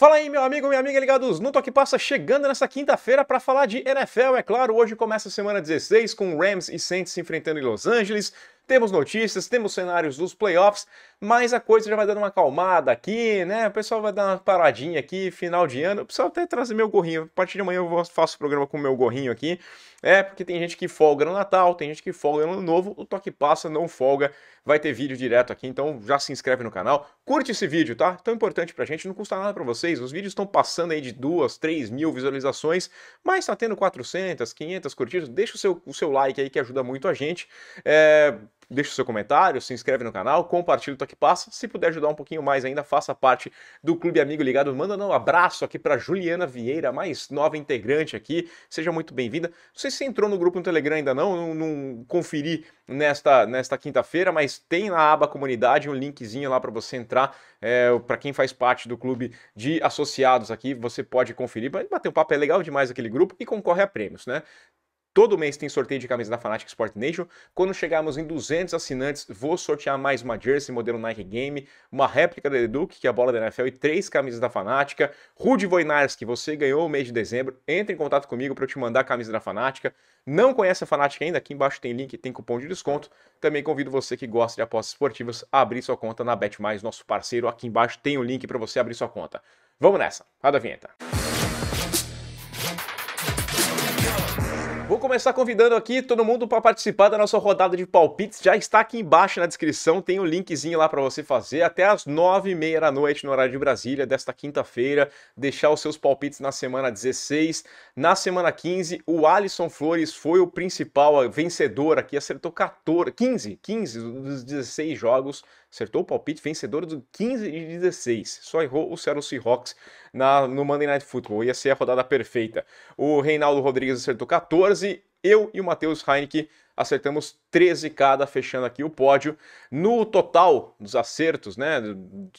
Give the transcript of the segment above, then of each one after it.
Fala aí, meu amigo, minha amiga ligados no Toque Passa, chegando nessa quinta-feira para falar de NFL, é claro. Hoje começa a semana 16 com Rams e Saints se enfrentando em Los Angeles. Temos notícias, temos cenários dos playoffs, mas a coisa já vai dando uma acalmada aqui, né? O pessoal vai dar uma paradinha aqui, final de ano. Eu preciso até trazer meu gorrinho. A partir de amanhã eu faço o programa com meu gorrinho aqui. É, porque tem gente que folga no Natal, tem gente que folga no Ano Novo, o Toque Passa não folga, vai ter vídeo direto aqui, então já se inscreve no canal, curte esse vídeo, tá? Tão importante pra gente, não custa nada pra vocês, os vídeos estão passando aí de duas, três mil visualizações, mas tá tendo 400, 500 curtidas, deixa o seu, o seu like aí que ajuda muito a gente, é deixa o seu comentário, se inscreve no canal, compartilha o Toque Passa. Se puder ajudar um pouquinho mais ainda, faça parte do Clube Amigo Ligado. Manda um abraço aqui para Juliana Vieira, mais nova integrante aqui. Seja muito bem-vinda. Não sei se você entrou no grupo no Telegram ainda não, não, não conferi nesta, nesta quinta-feira, mas tem na aba comunidade um linkzinho lá para você entrar. É, para quem faz parte do clube de associados aqui, você pode conferir. Bater um papo é legal demais aquele grupo e concorre a prêmios, né? Todo mês tem sorteio de camisa da Fanatic Sport Nation. Quando chegarmos em 200 assinantes, vou sortear mais uma jersey modelo Nike Game, uma réplica da Duke, que é a bola da NFL, e três camisas da Fanática. Rude que você ganhou o mês de dezembro. Entre em contato comigo para eu te mandar a camisa da Fanática. Não conhece a Fanática ainda? Aqui embaixo tem link, tem cupom de desconto. Também convido você que gosta de apostas esportivas a abrir sua conta na Bet Mais, nosso parceiro. Aqui embaixo tem o link para você abrir sua conta. Vamos nessa. Roda a vinheta. Vou começar convidando aqui todo mundo para participar da nossa rodada de palpites. Já está aqui embaixo na descrição, tem um linkzinho lá para você fazer até às nove e meia da noite no horário de Brasília desta quinta-feira. Deixar os seus palpites na semana 16. Na semana 15, o Alisson Flores foi o principal vencedor aqui, acertou 14, 15, 15 dos 16 jogos acertou o palpite vencedor do 15 e 16. Só errou o Seattle Seahawks na, no Monday Night Football. Ia ser a rodada perfeita. O Reinaldo Rodrigues acertou 14. Eu e o Matheus Heineken acertamos 13 cada, fechando aqui o pódio. No total dos acertos, né?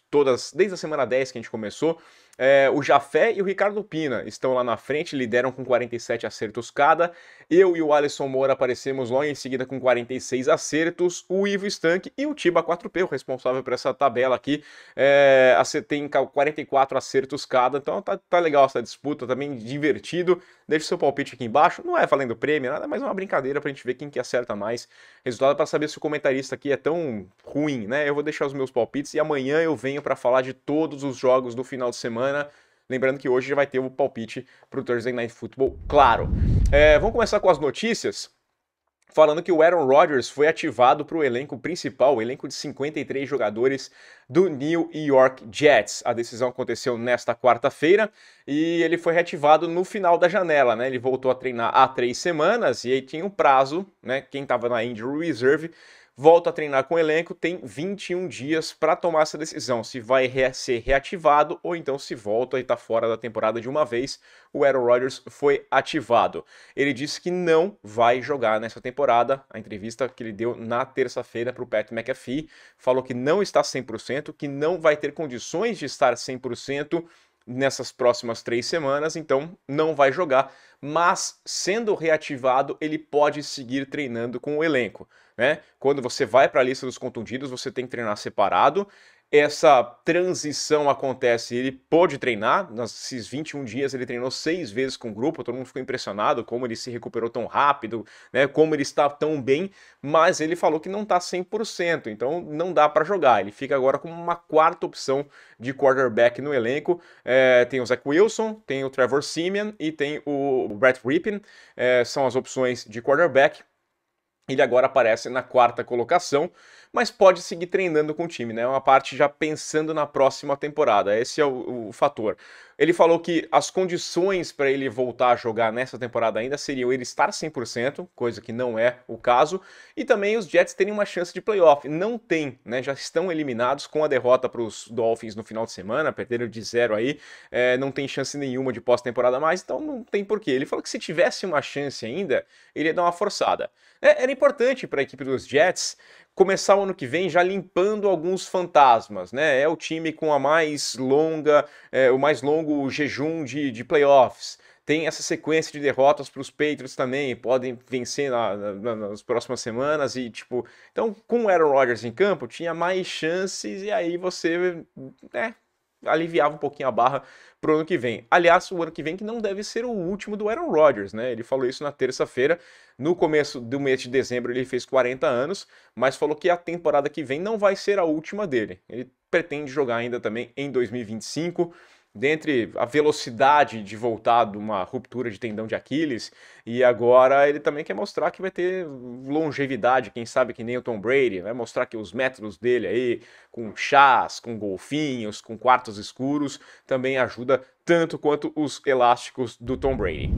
Todas, desde a semana 10 que a gente começou, é, o Jafé e o Ricardo Pina estão lá na frente, lideram com 47 acertos cada. Eu e o Alisson Moura aparecemos logo em seguida com 46 acertos. O Ivo Stank e o Tiba 4P, o responsável por essa tabela aqui, é, tem 44 acertos cada. Então tá, tá legal essa disputa, também tá divertido. divertido. Deixe seu palpite aqui embaixo. Não é valendo prêmio, nada, mas é uma brincadeira pra gente ver quem que acerta mais resultado para saber se o comentarista aqui é tão ruim, né? Eu vou deixar os meus palpites e amanhã eu venho para falar de todos os jogos do final de semana. Lembrando que hoje já vai ter o palpite para o Thursday Night Football, claro. É, vamos começar com as notícias falando que o Aaron Rodgers foi ativado para o elenco principal, o elenco de 53 jogadores do New York Jets. A decisão aconteceu nesta quarta-feira e ele foi reativado no final da janela, né? Ele voltou a treinar há três semanas e aí tinha um prazo, né? Quem estava na injury reserve volta a treinar com o elenco, tem 21 dias para tomar essa decisão, se vai re ser reativado ou então se volta e está fora da temporada de uma vez. O Aaron Rodgers foi ativado. Ele disse que não vai jogar nessa temporada. A entrevista que ele deu na terça-feira para o Pat McAfee falou que não está 100%, que não vai ter condições de estar 100% nessas próximas três semanas, então não vai jogar, mas sendo reativado, ele pode seguir treinando com o elenco né? Quando você vai para a lista dos contundidos, você tem que treinar separado. Essa transição acontece, ele pôde treinar, nesses 21 dias ele treinou seis vezes com o grupo, todo mundo ficou impressionado como ele se recuperou tão rápido, né, como ele está tão bem, mas ele falou que não está 100%, então não dá para jogar, ele fica agora como uma quarta opção de quarterback no elenco, é, tem o Zach Wilson, tem o Trevor Simeon e tem o Brett Rippin, é, são as opções de quarterback, ele agora aparece na quarta colocação mas pode seguir treinando com o time, né? É uma parte já pensando na próxima temporada. Esse é o, o fator. Ele falou que as condições para ele voltar a jogar nessa temporada ainda seriam ele estar 100%, coisa que não é o caso, e também os Jets terem uma chance de playoff. Não tem, né? Já estão eliminados com a derrota para os Dolphins no final de semana, perderam de zero aí, é, não tem chance nenhuma de pós-temporada mais, então não tem porquê. Ele falou que se tivesse uma chance ainda, ele ia dar uma forçada. É, era importante para a equipe dos Jets começar o ano que vem já limpando alguns fantasmas, né? É o time com a mais longa, é, o mais longo jejum de, de playoffs tem essa sequência de derrotas para os Patriots também, podem vencer na, na, nas próximas semanas e tipo, então com o Aaron Rodgers em campo tinha mais chances e aí você né, aliviava um pouquinho a barra pro ano que vem. Aliás, o ano que vem que não deve ser o último do Aaron Rodgers, né? Ele falou isso na terça-feira. No começo do mês de dezembro ele fez 40 anos, mas falou que a temporada que vem não vai ser a última dele. Ele pretende jogar ainda também em 2025 dentre a velocidade de voltar de uma ruptura de tendão de Aquiles, e agora ele também quer mostrar que vai ter longevidade, quem sabe que nem o Tom Brady, vai né? mostrar que os métodos dele aí, com chás, com golfinhos, com quartos escuros, também ajuda tanto quanto os elásticos do Tom Brady.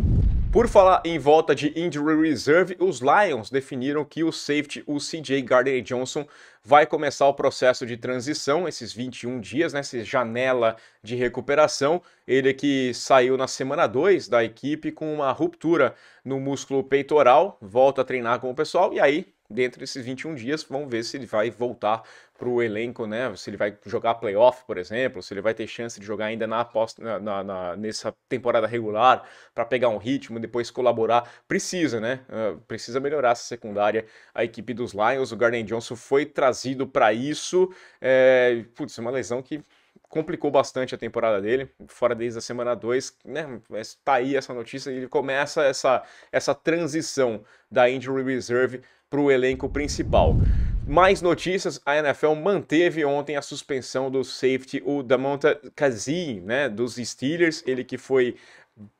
Por falar em volta de injury reserve, os Lions definiram que o safety, o CJ Gardner Johnson, vai começar o processo de transição, esses 21 dias, nessa né, janela de recuperação. Ele que saiu na semana 2 da equipe com uma ruptura no músculo peitoral, volta a treinar com o pessoal e aí dentro desses 21 dias, vamos ver se ele vai voltar para o elenco, né? Se ele vai jogar playoff, por exemplo, se ele vai ter chance de jogar ainda na aposta, na, na, nessa temporada regular, para pegar um ritmo, depois colaborar, precisa, né? Uh, precisa melhorar essa secundária, a equipe dos Lions. O Garden Johnson foi trazido para isso. É, putz, uma lesão que complicou bastante a temporada dele, fora desde a semana 2, né? Tá aí essa notícia e ele começa essa, essa transição da injury reserve para o elenco principal. Mais notícias, a NFL manteve ontem a suspensão do safety, o Damonta Kazim, né, dos Steelers, ele que foi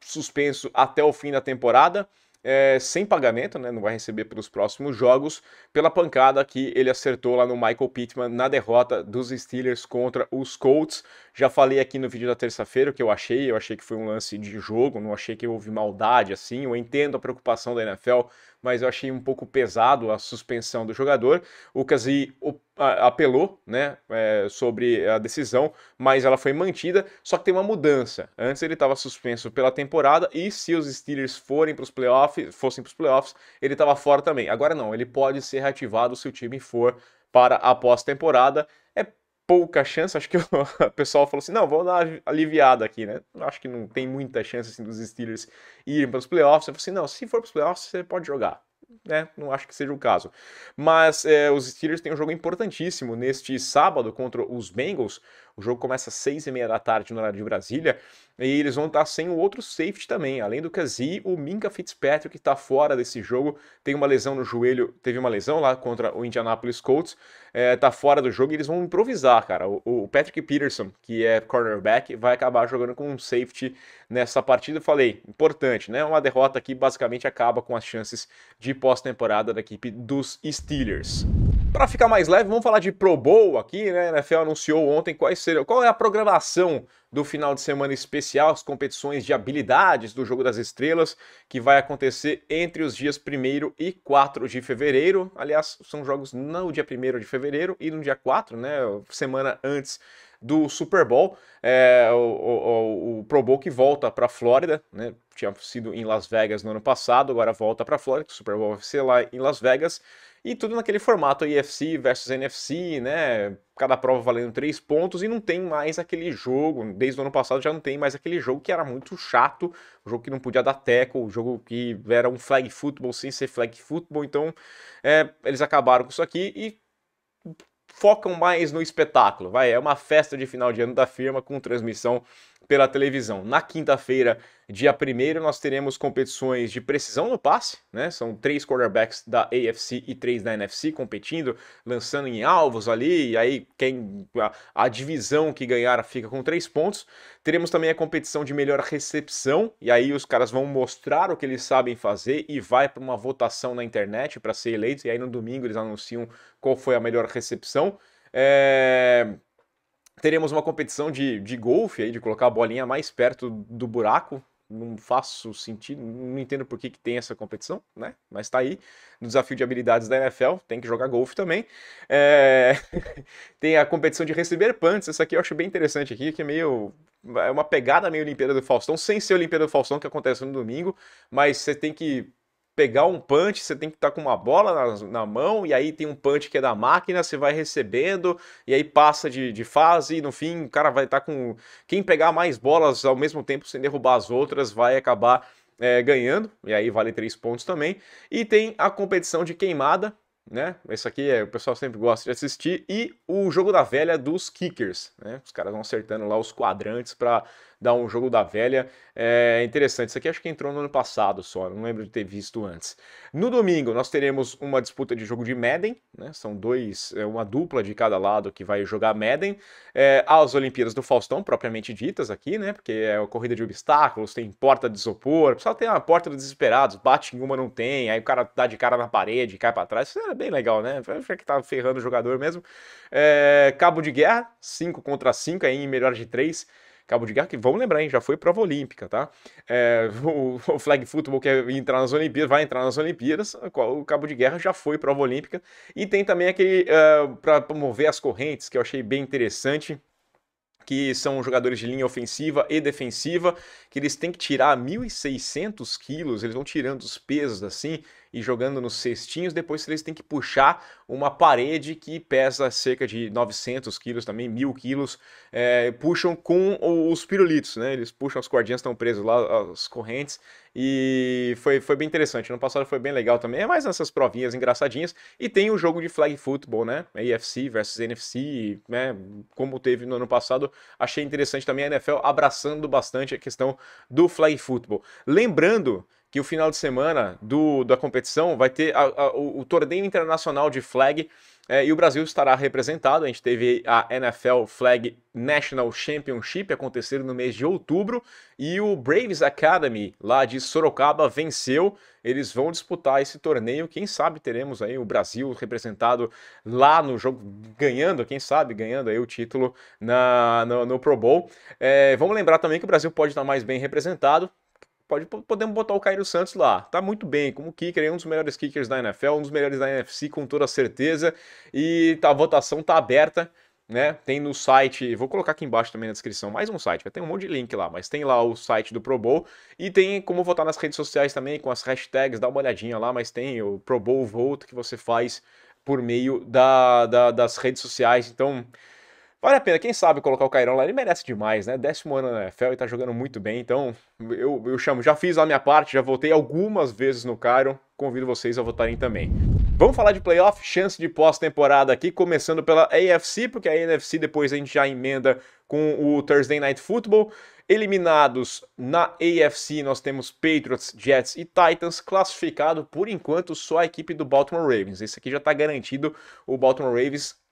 suspenso até o fim da temporada, é, sem pagamento, né, não vai receber pelos próximos jogos, pela pancada que ele acertou lá no Michael Pittman na derrota dos Steelers contra os Colts. Já falei aqui no vídeo da terça-feira o que eu achei, eu achei que foi um lance de jogo, não achei que houve maldade assim, eu entendo a preocupação da NFL mas eu achei um pouco pesado a suspensão do jogador. O Casi apelou né, é, sobre a decisão, mas ela foi mantida. Só que tem uma mudança. Antes ele estava suspenso pela temporada e se os Steelers forem para os playoffs, fossem para os playoffs, ele estava fora também. Agora não, ele pode ser reativado se o time for para a pós-temporada pouca chance, acho que o pessoal falou assim, não, vou dar uma aliviada aqui, né? Acho que não tem muita chance assim, dos Steelers irem para os playoffs. Eu falei assim, não, se for para os playoffs, você pode jogar. Né? Não acho que seja o caso. Mas é, os Steelers têm um jogo importantíssimo neste sábado contra os Bengals, o jogo começa às 6 e meia da tarde no horário de Brasília. E eles vão estar sem o outro safety também. Além do Kazi, o Minka Fitzpatrick está fora desse jogo. Tem uma lesão no joelho, teve uma lesão lá contra o Indianapolis Colts. Está eh, é, fora do jogo e eles vão improvisar, cara. O, o, Patrick Peterson, que é cornerback, vai acabar jogando com um safety nessa partida. Eu falei, importante, né? Uma derrota que basicamente acaba com as chances de pós-temporada da equipe dos Steelers. Para ficar mais leve, vamos falar de Pro Bowl aqui, né? A NFL anunciou ontem quais qual é a programação do final de semana especial, as competições de habilidades do Jogo das Estrelas, que vai acontecer entre os dias 1 e 4 de fevereiro. Aliás, são jogos no dia 1 de fevereiro e no dia 4, né? Semana antes do Super Bowl, é, o, o, o, Pro Bowl que volta para a Flórida, né? Tinha sido em Las Vegas no ano passado, agora volta para a Flórida, o Super Bowl vai ser lá em Las Vegas e tudo naquele formato IFC versus NFC, né? Cada prova valendo três pontos e não tem mais aquele jogo. Desde o ano passado já não tem mais aquele jogo que era muito chato, o jogo que não podia dar teco, o jogo que era um flag football sem ser flag football. Então é, eles acabaram com isso aqui e focam mais no espetáculo. Vai, é uma festa de final de ano da firma com transmissão pela televisão. Na quinta-feira, dia 1 nós teremos competições de precisão no passe, né? São três quarterbacks da AFC e três da NFC competindo, lançando em alvos ali, e aí quem a, a divisão que ganhar fica com três pontos. Teremos também a competição de melhor recepção, e aí os caras vão mostrar o que eles sabem fazer e vai para uma votação na internet para ser eleitos, e aí no domingo eles anunciam qual foi a melhor recepção. É... Teremos uma competição de, de golfe aí, de colocar a bolinha mais perto do buraco. Não faço sentido, não entendo por que, que tem essa competição, né? Mas tá aí, no desafio de habilidades da NFL, tem que jogar golfe também. É... tem a competição de receber punts, essa aqui eu acho bem interessante aqui, que é meio é uma pegada meio Olimpíada do Faustão, sem ser Olimpíada do Faustão que acontece no domingo, mas você tem que pegar um punch, você tem que estar tá com uma bola na, na, mão, e aí tem um punch que é da máquina, você vai recebendo, e aí passa de, de fase, e no fim o cara vai estar tá com. Quem pegar mais bolas ao mesmo tempo sem derrubar as outras vai acabar é, ganhando, e aí vale três pontos também. E tem a competição de queimada, né? Esse aqui é, o pessoal sempre gosta de assistir. E o jogo da velha dos kickers, né? Os caras vão acertando lá os quadrantes para dá um jogo da velha. É interessante. Isso aqui acho que entrou no ano passado só, não lembro de ter visto antes. No domingo, nós teremos uma disputa de jogo de Madden, né? São dois, é uma dupla de cada lado que vai jogar Madden. É, as Olimpíadas do Faustão, propriamente ditas aqui, né? Porque é a corrida de obstáculos, tem porta de isopor, só tem a porta dos desesperados, bate em uma, não tem, aí o cara dá de cara na parede, cai para trás. Isso era é bem legal, né? Acho que tá ferrando o jogador mesmo. É, cabo de guerra, 5 contra 5, aí em melhor de 3. Cabo de Guerra, que vamos lembrar, hein, já foi prova olímpica, tá? É, o, o, flag football quer entrar nas Olimpíadas, vai entrar nas Olimpíadas, o Cabo de Guerra já foi prova olímpica. E tem também aquele uh, é, para promover as correntes, que eu achei bem interessante que são jogadores de linha ofensiva e defensiva, que eles têm que tirar 1.600 quilos, eles vão tirando os pesos assim, e jogando nos cestinhos. Depois eles têm que puxar uma parede que pesa cerca de 900 quilos também, mil quilos. É, puxam com os pirulitos, né? Eles puxam as cordinhas estão presos lá, as correntes. E foi, foi bem interessante. No passado foi bem legal também. É mais nessas provinhas engraçadinhas. E tem o jogo de flag football, né? AFC versus NFC, né? Como teve no ano passado. Achei interessante também a NFL abraçando bastante a questão do flag football. Lembrando que o final de semana do, da competição vai ter a, a, o, o, torneio internacional de flag é, e o Brasil estará representado. A gente teve a NFL Flag National Championship acontecer no mês de outubro e o Braves Academy lá de Sorocaba venceu. Eles vão disputar esse torneio. Quem sabe teremos aí o Brasil representado lá no jogo, ganhando, quem sabe, ganhando aí o título na, no, no Pro Bowl. É, vamos lembrar também que o Brasil pode estar mais bem representado Pode, podemos botar o Cairo Santos lá. Tá muito bem, como kicker, é um dos melhores kickers da NFL, um dos melhores da NFC, com toda certeza. E tá, a votação tá aberta. Né? Tem no site, vou colocar aqui embaixo também na descrição, mais um site, tem um monte de link lá, mas tem lá o site do Pro Bowl e tem como votar nas redes sociais também com as hashtags, dá uma olhadinha lá, mas tem o Pro Bowl Vote que você faz por meio da, da, das redes sociais, então Vale a pena, quem sabe colocar o Cairão lá, ele merece demais, né? Décimo ano na NFL e tá jogando muito bem, então eu, eu chamo, já fiz a minha parte, já votei algumas vezes no cairo convido vocês a votarem também. Vamos falar de playoff, chance de pós-temporada aqui, começando pela AFC, porque a NFC depois a gente já emenda com o Thursday Night Football. Eliminados na AFC, nós temos Patriots, Jets e Titans, classificado por enquanto só a equipe do Baltimore Ravens. Esse aqui já está garantido, o Baltimore Ravens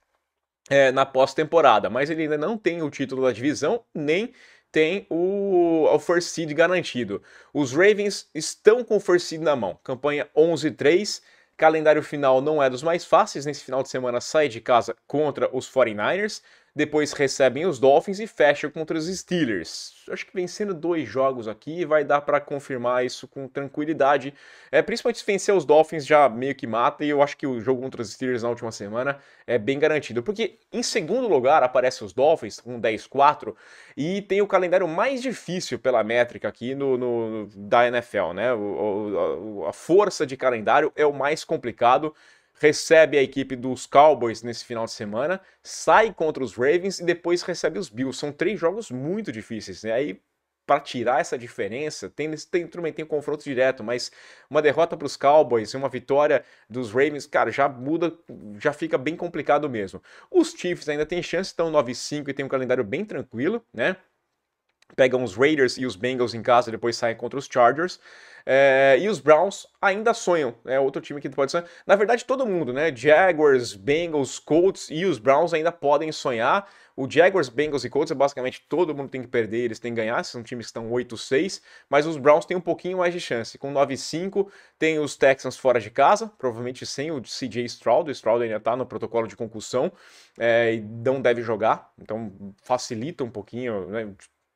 é, na pós-temporada, mas ele ainda não tem o título da divisão, nem tem o, o first seed garantido. Os Ravens estão com o first seed na mão, campanha 11-3, calendário final não é dos mais fáceis, nesse final de semana sai de casa contra os 49ers, depois recebem os Dolphins e fecham contra os Steelers. Acho que vencendo dois jogos aqui vai dar para confirmar isso com tranquilidade. É, principalmente se vencer os Dolphins já meio que mata, e eu acho que o jogo contra os Steelers na última semana é bem garantido. Porque em segundo lugar aparece os Dolphins com um 10-4 e tem o calendário mais difícil pela métrica aqui no, no da NFL, né? O, o, a força de calendário é o mais complicado recebe a equipe dos Cowboys nesse final de semana, sai contra os Ravens e depois recebe os Bills. São três jogos muito difíceis, né? Aí para tirar essa diferença, tem, tem, tem um confronto direto, mas uma derrota para os Cowboys e uma vitória dos Ravens, cara, já muda, já fica bem complicado mesmo. Os Chiefs ainda tem chance, estão 9-5 e tem um calendário bem tranquilo, né? pegam os Raiders e os Bengals em casa, depois saem contra os Chargers. É, e os Browns ainda sonham, é outro time que pode sonhar. Na verdade, todo mundo, né? Jaguars, Bengals, Colts e os Browns ainda podem sonhar. O Jaguars, Bengals e Colts é basicamente todo mundo tem que perder, eles têm que ganhar, são times que estão 8-6, mas os Browns têm um pouquinho mais de chance. Com 9-5, tem os Texans fora de casa, provavelmente sem o CJ Stroud, o Stroud ainda está no protocolo de concussão é, e não deve jogar, então facilita um pouquinho, né?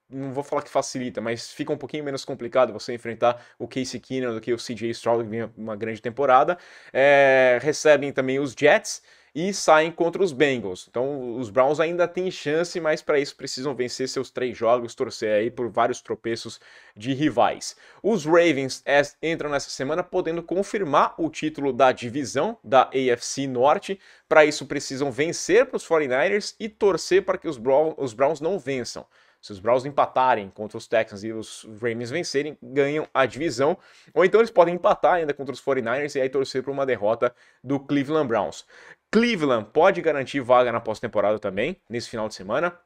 não vou falar que facilita, mas fica um pouquinho menos complicado você enfrentar o Casey Keenan do que o CJ Stroud, que vem uma grande temporada. É, recebem também os Jets e saem contra os Bengals. Então os Browns ainda têm chance, mas para isso precisam vencer seus três jogos, torcer aí por vários tropeços de rivais. Os Ravens é, entram nessa semana podendo confirmar o título da divisão da AFC Norte. Para isso precisam vencer para os 49ers e torcer para que os Browns não vençam. Se os Browns empatarem contra os Texans e os Ravens vencerem, ganham a divisão. Ou então eles podem empatar ainda contra os 49ers e aí torcer para uma derrota do Cleveland Browns. Cleveland pode garantir vaga na pós-temporada também, nesse final de semana.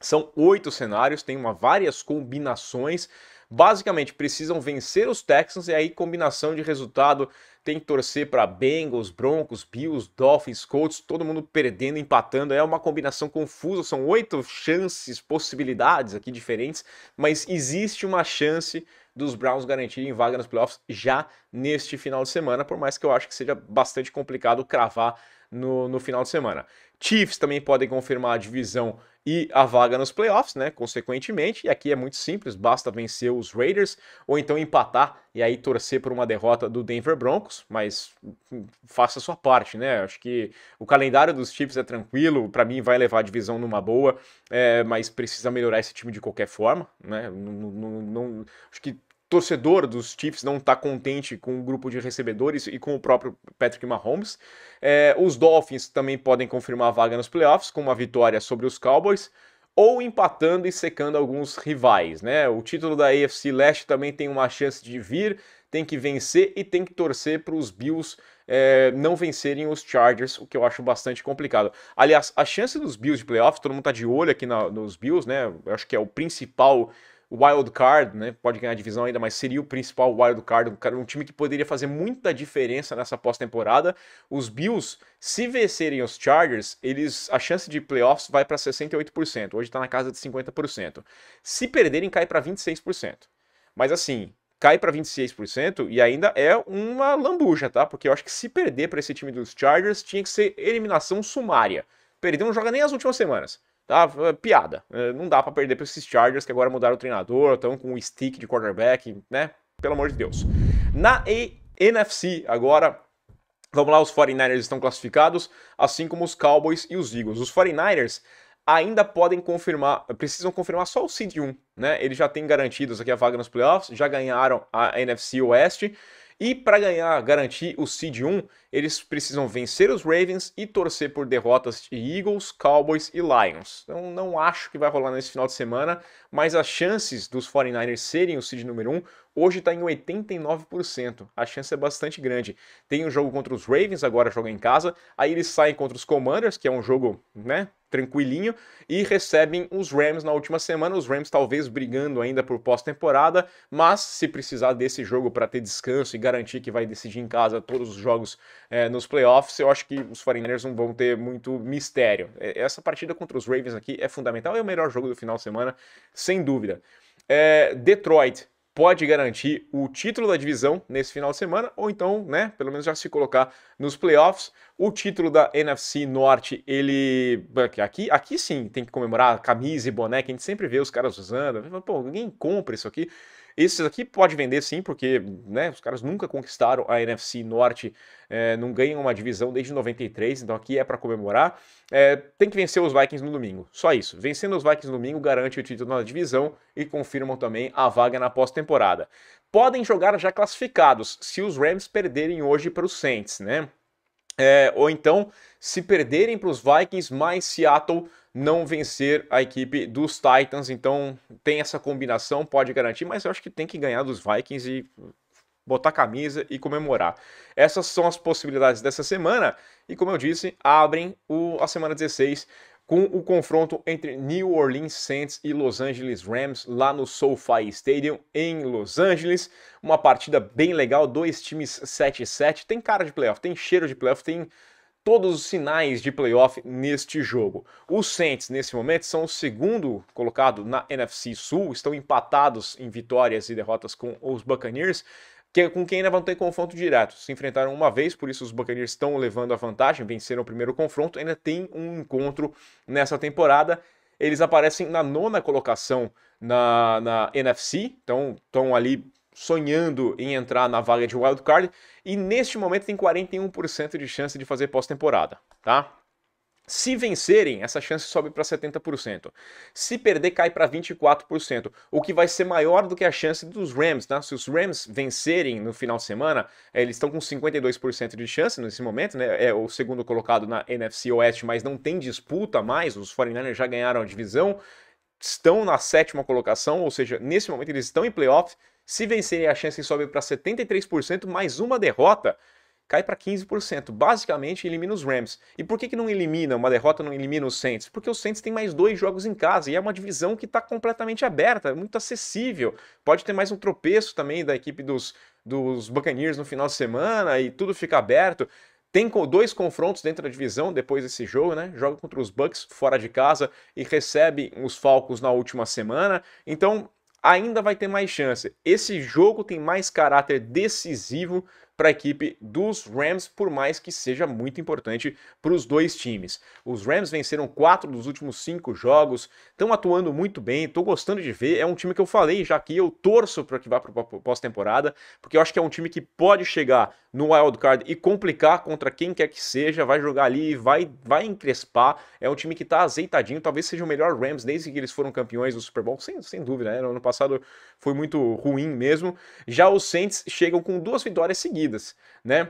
São oito cenários, tem uma, várias combinações. Basicamente, precisam vencer os Texans e aí combinação de resultado tem que torcer para Bengals, Broncos, Bills, Dolphins, Colts, todo mundo perdendo, empatando. É uma combinação confusa, são oito chances, possibilidades aqui diferentes, mas existe uma chance dos Browns garantirem vaga nos playoffs já neste final de semana, por mais que eu acho que seja bastante complicado cravar no, no final de semana. Chiefs também podem confirmar a divisão e a vaga nos playoffs, né? Consequentemente, e aqui é muito simples, basta vencer os Raiders ou então empatar e aí torcer por uma derrota do Denver Broncos, mas hum, faça a sua parte, né? Acho que o calendário dos Chiefs é tranquilo, para mim vai levar a divisão numa boa, é, mas precisa melhorar esse time de qualquer forma, né? Não, não, não, acho que torcedor dos Chiefs não está contente com o grupo de recebedores e com o próprio Patrick Mahomes. É, os Dolphins também podem confirmar a vaga nos playoffs com uma vitória sobre os Cowboys ou empatando e secando alguns rivais, né? O título da AFC Leste também tem uma chance de vir, tem que vencer e tem que torcer para os Bills é, não vencerem os Chargers, o que eu acho bastante complicado. Aliás, a chance dos Bills de playoffs, todo mundo está de olho aqui na, nos Bills, né? Eu acho que é o principal wild card, né? Pode ganhar a divisão ainda, mas seria o principal wild card, um time que poderia fazer muita diferença nessa pós-temporada. Os Bills, se vencerem os Chargers, eles a chance de playoffs vai para 68%. Hoje está na casa de 50%. Se perderem, cai para 26%. Mas assim, cai para 26% e ainda é uma lambuja, tá? Porque eu acho que se perder para esse time dos Chargers, tinha que ser eliminação sumária. Perder não joga nem as últimas semanas. Tá? Piada. É, não dá para perder para esses Chargers que agora mudaram o treinador, estão com o stick de quarterback, né? Pelo amor de Deus. Na e NFC agora, vamos lá, os 49ers estão classificados, assim como os Cowboys e os Eagles. Os 49ers ainda podem confirmar, precisam confirmar só o seed 1, né? Eles já têm garantidos aqui a vaga nos playoffs, já ganharam a NFC Oeste e para ganhar, garantir o seed 1, eles precisam vencer os Ravens e torcer por derrotas de Eagles, Cowboys e Lions. Então não acho que vai rolar nesse final de semana, mas as chances dos 49ers serem o seed número 1 hoje está em 89%. A chance é bastante grande. Tem um jogo contra os Ravens, agora joga em casa, aí eles saem contra os Commanders, que é um jogo, né, tranquilinho e recebem os Rams na última semana. Os Rams talvez brigando ainda por pós-temporada, mas se precisar desse jogo para ter descanso e garantir que vai decidir em casa todos os jogos é, nos playoffs, eu acho que os 49ers não vão ter muito mistério. É, essa partida contra os Ravens aqui é fundamental, é o melhor jogo do final de semana, sem dúvida. É, Detroit pode garantir o título da divisão nesse final de semana, ou então, né, pelo menos já se colocar nos playoffs. O título da NFC Norte, ele. Aqui, aqui sim tem que comemorar camisa e boné, que a gente sempre vê os caras usando. Pô, ninguém compra isso aqui. Esses aqui pode vender sim, porque né, os caras nunca conquistaram a NFC Norte, é, não ganham uma divisão desde 93, então aqui é para comemorar. É, tem que vencer os Vikings no domingo, só isso. Vencendo os Vikings no domingo garante o título na divisão e confirmam também a vaga na pós-temporada. Podem jogar já classificados se os Rams perderem hoje para os Saints, né? É, ou então, se perderem para os Vikings mais Seattle não vencer a equipe dos Titans. Então tem essa combinação, pode garantir, mas eu acho que tem que ganhar dos Vikings e botar camisa e comemorar. Essas são as possibilidades dessa semana e, como eu disse, abrem o, a semana 16 com o confronto entre New Orleans Saints e Los Angeles Rams lá no SoFi Stadium em Los Angeles. Uma partida bem legal, dois times 7-7. Tem cara de playoff, tem cheiro de playoff, tem todos os sinais de playoff neste jogo. Os Saints, nesse momento, são o segundo colocado na NFC Sul, estão empatados em vitórias e derrotas com os Buccaneers que, com quem ainda vão ter confronto direto. Se enfrentaram uma vez, por isso os Buccaneers estão levando a vantagem, venceram o primeiro confronto, ainda tem um encontro nessa temporada. Eles aparecem na nona colocação na, na NFC, então estão ali sonhando em entrar na vaga de wildcard e neste momento tem 41% de chance de fazer pós-temporada, tá? Se vencerem, essa chance sobe para 70%. Se perder, cai para 24%, o que vai ser maior do que a chance dos Rams, né? Se os Rams vencerem no final de semana, eh, eles estão com 52% de chance nesse momento, né? É o segundo colocado na NFC Oeste, mas não tem disputa mais, os 49ers já ganharam a divisão estão na sétima colocação, ou seja, nesse momento eles estão em playoffs, se vencerem, a chance sobe para 73%, mais uma derrota cai para 15%. Basicamente, elimina os Rams. E por que, que não elimina, uma derrota não elimina os Saints? Porque os Saints têm mais dois jogos em casa e é uma divisão que está completamente aberta, muito acessível. Pode ter mais um tropeço também da equipe dos, dos Buccaneers no final de semana e tudo fica aberto. Tem dois confrontos dentro da divisão depois desse jogo, né? Joga contra os Bucks fora de casa e recebe os Falcons na última semana. Então, ainda vai ter mais chance. Esse jogo tem mais caráter decisivo para a equipe dos Rams, por mais que seja muito importante para os dois times. Os Rams venceram quatro dos últimos cinco jogos, estão atuando muito bem, estou gostando de ver. É um time que eu falei já que eu torço para que vá para pós-temporada, porque eu acho que é um time que pode chegar no wildcard e complicar contra quem quer que seja, vai jogar ali, vai, vai encrespar. É um time que tá azeitadinho, talvez seja o melhor Rams desde que eles foram campeões do Super Bowl, sem, sem dúvida, né? No ano passado foi muito ruim mesmo. Já os Saints chegam com duas vitórias seguidas, né?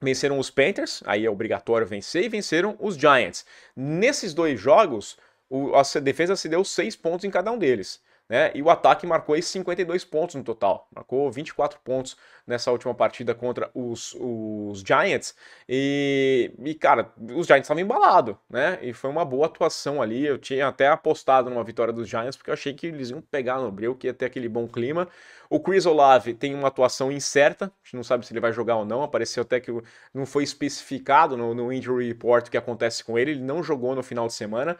Venceram os Panthers, aí é obrigatório vencer, e venceram os Giants. Nesses dois jogos, a defesa se deu seis pontos em cada um deles né? E o ataque marcou aí 52 pontos no total, marcou 24 pontos nessa última partida contra os, os Giants. E, e cara, os Giants estavam embalados, né? E foi uma boa atuação ali. Eu tinha até apostado numa vitória dos Giants, porque eu achei que eles iam pegar no breu, que ia ter aquele bom clima. O Chris Olave tem uma atuação incerta, a gente não sabe se ele vai jogar ou não. Apareceu até que não foi especificado no, no injury report o que acontece com ele, ele não jogou no final de semana.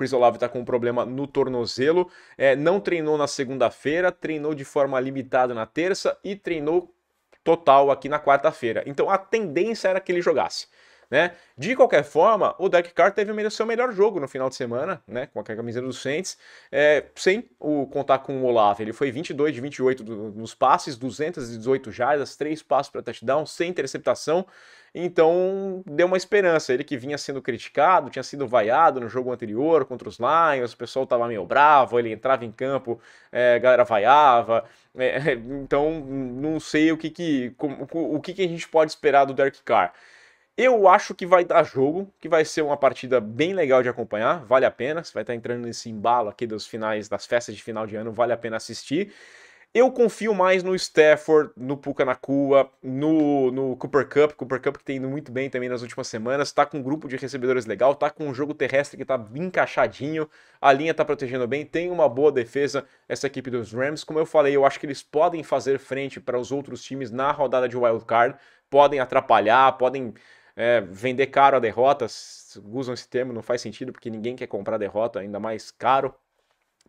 Chris Olave está com um problema no tornozelo, é, não treinou na segunda-feira, treinou de forma limitada na terça e treinou total aqui na quarta-feira. Então a tendência era que ele jogasse né? De qualquer forma, o Derek Carr teve o seu melhor jogo no final de semana, né? Com a camiseta dos Saints, é, sem o contar com o Olave. Ele foi 22 de 28 do, nos passes, 218 jardas, 3 passos para touchdown, sem interceptação. Então, deu uma esperança. Ele que vinha sendo criticado, tinha sido vaiado no jogo anterior contra os Lions, o pessoal tava meio bravo, ele entrava em campo, é, a galera vaiava. É, então, não sei o que que, o, o que que a gente pode esperar do Derek Carr. Eu acho que vai dar jogo, que vai ser uma partida bem legal de acompanhar, vale a pena. Você vai estar tá entrando nesse embalo aqui dos finais, das festas de final de ano, vale a pena assistir. Eu confio mais no Stafford, no Pucanacua, no, no Cooper Cup. Cooper Cup que tem indo muito bem também nas últimas semanas. Tá com um grupo de recebedores legal, tá com um jogo terrestre que tá encaixadinho. A linha tá protegendo bem, tem uma boa defesa essa equipe dos Rams. Como eu falei, eu acho que eles podem fazer frente para os outros times na rodada de wildcard. Podem atrapalhar, podem é, vender caro a derrota, usam esse termo, não faz sentido porque ninguém quer comprar derrota, ainda mais caro.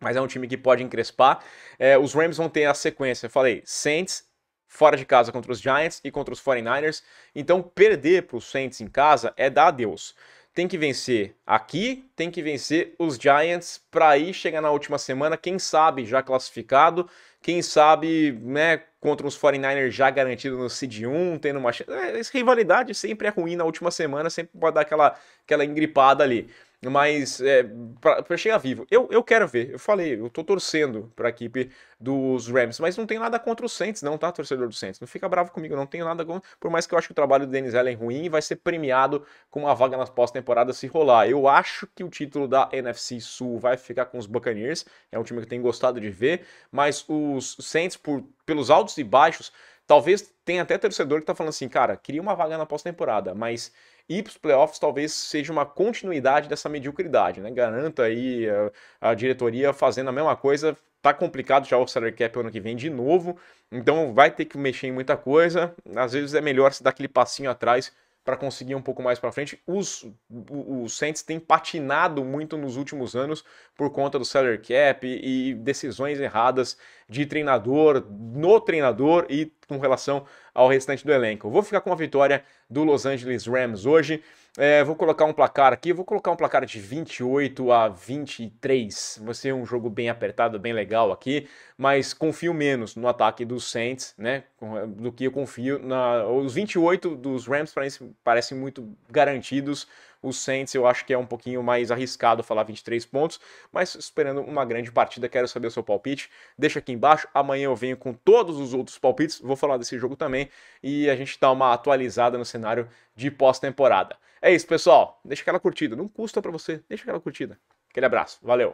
Mas é um time que pode encrespar. É, os Rams vão ter a sequência, eu falei, Saints, fora de casa contra os Giants e contra os 49ers. Então, perder para os Saints em casa é dar adeus tem que vencer aqui, tem que vencer os Giants para aí chegar na última semana, quem sabe já classificado, quem sabe, né, contra os 49ers já garantido no seed 1, tendo uma chance. É, rivalidade sempre é ruim na última semana, sempre pode dar aquela, aquela engripada ali mas é, para chegar vivo. Eu, eu quero ver, eu falei, eu tô torcendo para a equipe dos Rams, mas não tem nada contra os Saints, não, tá, torcedor do Saints? Não fica bravo comigo, não tenho nada contra, por mais que eu acho que o trabalho do Denis Allen é ruim e vai ser premiado com uma vaga nas pós-temporadas se rolar. Eu acho que o título da NFC Sul vai ficar com os Buccaneers, é um time que eu tenho gostado de ver, mas os Saints, por, pelos altos e baixos, Talvez tenha até torcedor que está falando assim, cara, queria uma vaga na pós-temporada, mas ir para os playoffs talvez seja uma continuidade dessa mediocridade, né? Garanta aí a, a diretoria fazendo a mesma coisa, tá complicado já o salary cap ano que vem de novo, então vai ter que mexer em muita coisa. Às vezes é melhor se dar aquele passinho atrás para conseguir um pouco mais para frente. Os, os Saints têm patinado muito nos últimos anos por conta do salary cap e, e decisões erradas de treinador, no treinador e com relação ao restante do elenco. Vou ficar com a vitória do Los Angeles Rams hoje. É, vou colocar um placar aqui, vou colocar um placar de 28 a 23. Vai ser um jogo bem apertado, bem legal aqui, mas confio menos no ataque dos Saints, né? Eh, do que eu confio na. Os 28 dos Rams parecem, parecem muito garantidos o Saints eu acho que é um pouquinho mais arriscado falar 23 pontos, mas esperando uma grande partida, quero saber o seu palpite. Deixa aqui embaixo, amanhã eu venho com todos os outros palpites, vou falar desse jogo também e a gente dá uma atualizada no cenário de pós-temporada. É isso, pessoal. Deixa aquela curtida, não custa para você, deixa aquela curtida. Aquele abraço, valeu.